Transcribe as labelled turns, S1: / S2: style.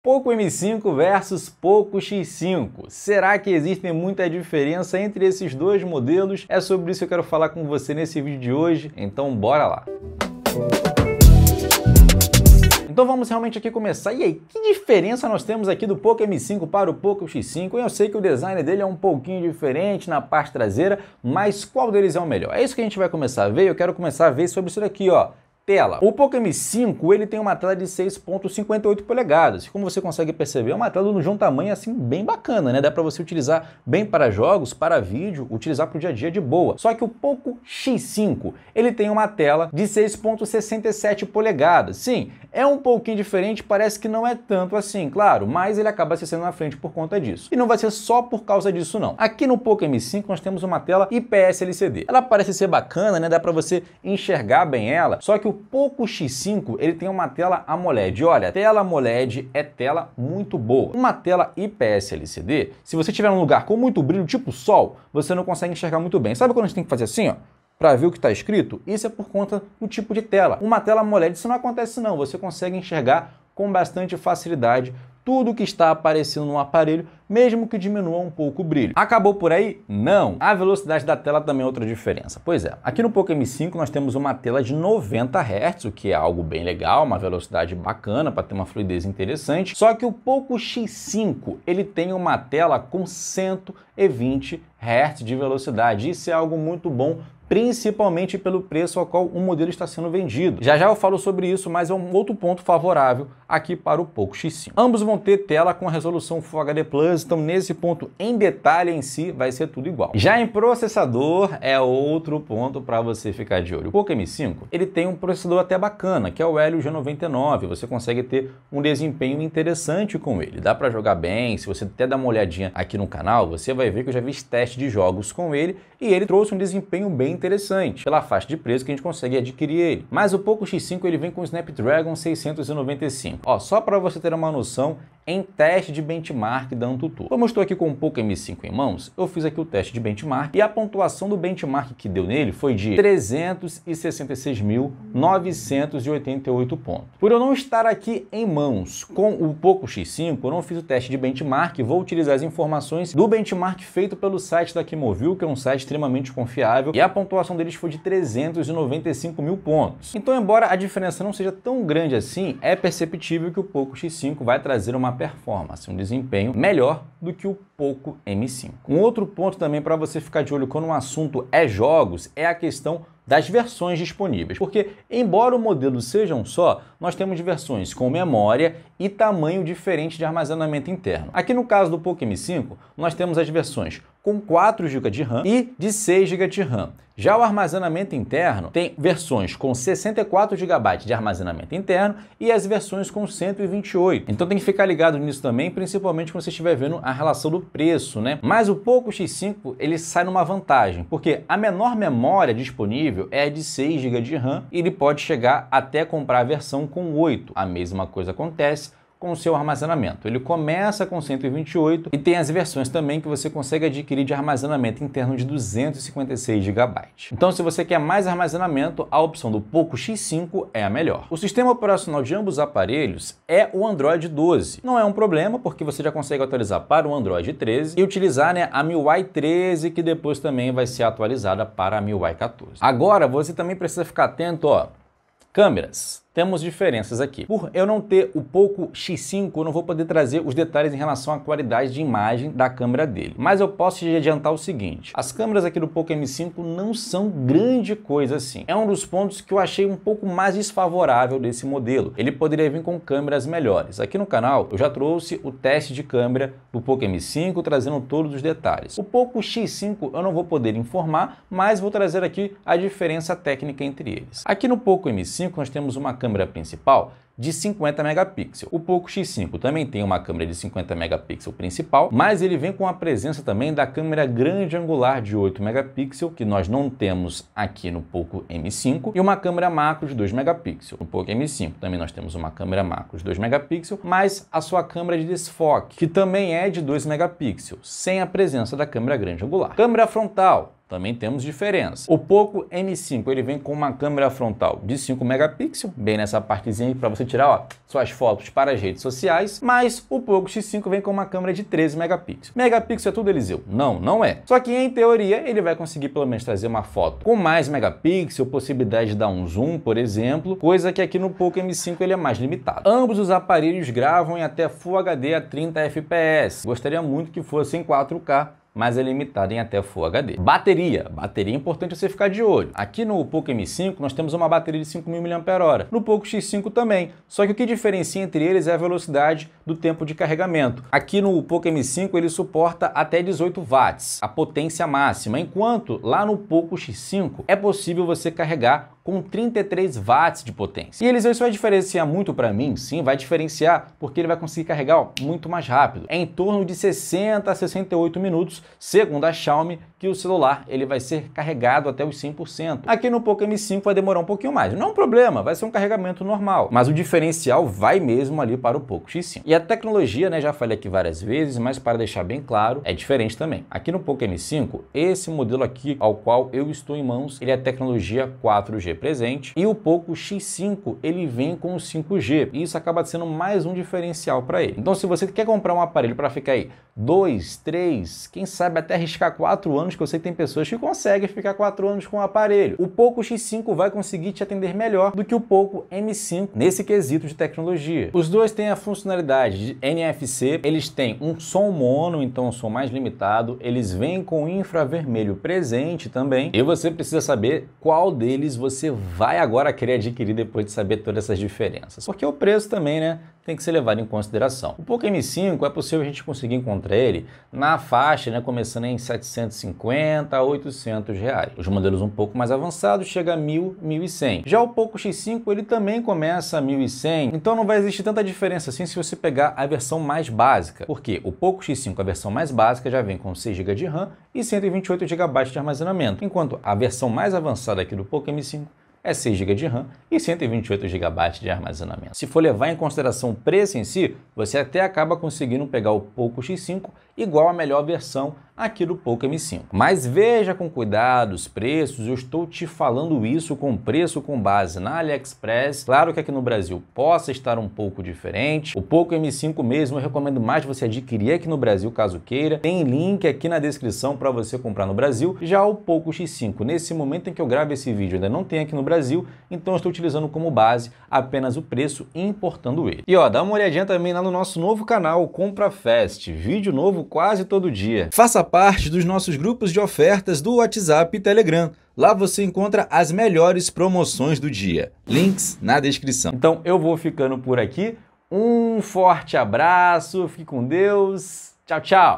S1: Poco M5 versus Poco X5. Será que existe muita diferença entre esses dois modelos? É sobre isso que eu quero falar com você nesse vídeo de hoje, então bora lá. Então vamos realmente aqui começar. E aí, que diferença nós temos aqui do Poco M5 para o Poco X5? Eu sei que o design dele é um pouquinho diferente na parte traseira, mas qual deles é o melhor? É isso que a gente vai começar a ver. Eu quero começar a ver sobre isso daqui, ó tela. O Poco M5 ele tem uma tela de 6.58 polegadas, como você consegue perceber, é uma tela de um tamanho assim bem bacana, né? Dá para você utilizar bem para jogos, para vídeo, utilizar para o dia a dia de boa. Só que o Poco X5 ele tem uma tela de 6.67 polegadas. Sim, é um pouquinho diferente, parece que não é tanto assim, claro, mas ele acaba se sendo na frente por conta disso. E não vai ser só por causa disso não. Aqui no Poco M5 nós temos uma tela IPS LCD. Ela parece ser bacana, né? Dá para você enxergar bem ela. Só que o Poco X5 ele tem uma tela AMOLED. Olha, tela AMOLED é tela muito boa. Uma tela IPS LCD, se você tiver um lugar com muito brilho, tipo sol, você não consegue enxergar muito bem. Sabe quando a gente tem que fazer assim, ó? para ver o que está escrito? Isso é por conta do tipo de tela. Uma tela AMOLED, isso não acontece não, você consegue enxergar com bastante facilidade tudo que está aparecendo no aparelho, mesmo que diminua um pouco o brilho. Acabou por aí? Não! A velocidade da tela também é outra diferença. Pois é, aqui no Poco M5 nós temos uma tela de 90 Hz, o que é algo bem legal, uma velocidade bacana para ter uma fluidez interessante. Só que o Poco X5 ele tem uma tela com 120 Hz de velocidade. Isso é algo muito bom principalmente pelo preço ao qual o modelo está sendo vendido. Já já eu falo sobre isso, mas é um outro ponto favorável aqui para o Poco X5. Ambos vão ter tela com resolução Full HD Plus, então nesse ponto em detalhe em si vai ser tudo igual. Já em processador é outro ponto para você ficar de olho. O Poco M5 ele tem um processador até bacana, que é o Helio G99, você consegue ter um desempenho interessante com ele, dá para jogar bem, se você até dar uma olhadinha aqui no canal, você vai ver que eu já fiz teste de jogos com ele e ele trouxe um desempenho bem interessante pela faixa de preço que a gente consegue adquirir ele. Mas o Poco X5 ele vem com o Snapdragon 695. Ó, só para você ter uma noção, em teste de benchmark da Antutu. Como eu estou aqui com o Poco M5 em mãos, eu fiz aqui o teste de benchmark e a pontuação do benchmark que deu nele foi de 366.988 pontos. Por eu não estar aqui em mãos com o Poco X5, eu não fiz o teste de benchmark, vou utilizar as informações do benchmark feito pelo site da Kimovil, que é um site extremamente confiável, e a pontuação deles foi de 395 mil pontos. Então, embora a diferença não seja tão grande assim, é perceptível que o Poco X5 vai trazer uma performance, um desempenho melhor do que o Poco M5. Um outro ponto também para você ficar de olho quando o um assunto é jogos é a questão das versões disponíveis, porque embora o modelo seja um só, nós temos versões com memória e tamanho diferente de armazenamento interno. Aqui no caso do Poco M5, nós temos as versões com 4 GB de RAM e de 6 GB de RAM. Já o armazenamento interno tem versões com 64 GB de armazenamento interno e as versões com 128. Então tem que ficar ligado nisso também, principalmente quando você estiver vendo a relação do preço, né? Mas o Poco X5 ele sai numa vantagem, porque a menor memória disponível é de 6 GB de RAM e ele pode chegar até comprar a versão com 8. A mesma coisa acontece com o seu armazenamento. Ele começa com 128 e tem as versões também que você consegue adquirir de armazenamento interno de 256 GB. Então, se você quer mais armazenamento, a opção do Poco X5 é a melhor. O sistema operacional de ambos os aparelhos é o Android 12. Não é um problema, porque você já consegue atualizar para o Android 13 e utilizar né, a MIUI 13, que depois também vai ser atualizada para a MIUI 14. Agora, você também precisa ficar atento, ó, câmeras temos diferenças aqui. Por eu não ter o Poco X5, eu não vou poder trazer os detalhes em relação à qualidade de imagem da câmera dele. Mas eu posso te adiantar o seguinte, as câmeras aqui do Poco M5 não são grande coisa assim. É um dos pontos que eu achei um pouco mais desfavorável desse modelo. Ele poderia vir com câmeras melhores. Aqui no canal eu já trouxe o teste de câmera do Poco M5, trazendo todos os detalhes. O Poco X5 eu não vou poder informar, mas vou trazer aqui a diferença técnica entre eles. Aqui no Poco M5 nós temos uma câmera câmera principal de 50 megapixels. O Poco X5 também tem uma câmera de 50 megapixels principal, mas ele vem com a presença também da câmera grande angular de 8 megapixels, que nós não temos aqui no Poco M5, e uma câmera macro de 2 megapixels. No Poco M5 também nós temos uma câmera macro de 2 megapixels, mas a sua câmera de desfoque, que também é de 2 megapixels, sem a presença da câmera grande angular. Câmera frontal, também temos diferença. O Poco M5 ele vem com uma câmera frontal de 5 megapixels, bem nessa partezinha para você tirar ó, suas fotos para as redes sociais, mas o Poco X5 vem com uma câmera de 13 megapixels. Megapixel é tudo Eliseu? Não, não é. Só que em teoria ele vai conseguir pelo menos trazer uma foto com mais megapixels, possibilidade de dar um zoom, por exemplo, coisa que aqui no Poco M5 ele é mais limitado. Ambos os aparelhos gravam em até Full HD a 30 fps. Gostaria muito que fosse em 4K mas é limitado em até Full HD. Bateria. Bateria é importante você ficar de olho. Aqui no Poco M5 nós temos uma bateria de 5.000 mAh. No Poco X5 também. Só que o que diferencia entre eles é a velocidade do tempo de carregamento. Aqui no Poco M5 ele suporta até 18 watts, a potência máxima, enquanto lá no Poco X5 é possível você carregar com 33 watts de potência. E eles isso vai diferenciar muito para mim, sim, vai diferenciar porque ele vai conseguir carregar ó, muito mais rápido. É em torno de 60 a 68 minutos, segundo a Xiaomi, que o celular ele vai ser carregado até os 100%. Aqui no Poco M5 vai demorar um pouquinho mais. Não é um problema, vai ser um carregamento normal, mas o diferencial vai mesmo ali para o Poco X5. E a tecnologia, né, já falei aqui várias vezes, mas para deixar bem claro, é diferente também. Aqui no Poco M5, esse modelo aqui ao qual eu estou em mãos, ele é tecnologia 4G+, presente, e o Poco X5 ele vem com o 5G, e isso acaba sendo mais um diferencial para ele. Então se você quer comprar um aparelho para ficar aí 2, 3, quem sabe até arriscar 4 anos, que eu sei que tem pessoas que conseguem ficar 4 anos com o aparelho, o Poco X5 vai conseguir te atender melhor do que o Poco M5 nesse quesito de tecnologia. Os dois têm a funcionalidade de NFC, eles têm um som mono, então um som mais limitado, eles vêm com infravermelho presente também, e você precisa saber qual deles você você vai agora querer adquirir depois de saber todas essas diferenças. Porque o preço também, né? tem que ser levado em consideração. O Poco M5 é possível a gente conseguir encontrar ele na faixa, né, começando em 750 a 800 reais. Os modelos um pouco mais avançados chega a 1.000, 1.100. Já o Poco X5 ele também começa a 1.100, então não vai existir tanta diferença assim se você pegar a versão mais básica, porque o Poco X5, a versão mais básica, já vem com 6 GB de RAM e 128 GB de armazenamento, enquanto a versão mais avançada aqui do Poco M5 é 6 GB de RAM e 128 GB de armazenamento. Se for levar em consideração o preço em si, você até acaba conseguindo pegar o Poco X5 igual a melhor versão aqui do Poco M5. Mas veja com cuidado os preços, eu estou te falando isso com preço com base na AliExpress. Claro que aqui no Brasil possa estar um pouco diferente. O Poco M5 mesmo eu recomendo mais você adquirir aqui no Brasil caso queira. Tem link aqui na descrição para você comprar no Brasil. Já o Poco X5, nesse momento em que eu gravo esse vídeo, ainda não tem aqui no Brasil, então estou utilizando como base apenas o preço importando ele. E ó, dá uma olhadinha também lá no nosso novo canal Compra Fest, vídeo novo quase todo dia. Faça parte dos nossos grupos de ofertas do WhatsApp e Telegram. Lá você encontra as melhores promoções do dia. Links na descrição. Então eu vou ficando por aqui. Um forte abraço, fique com Deus. Tchau, tchau.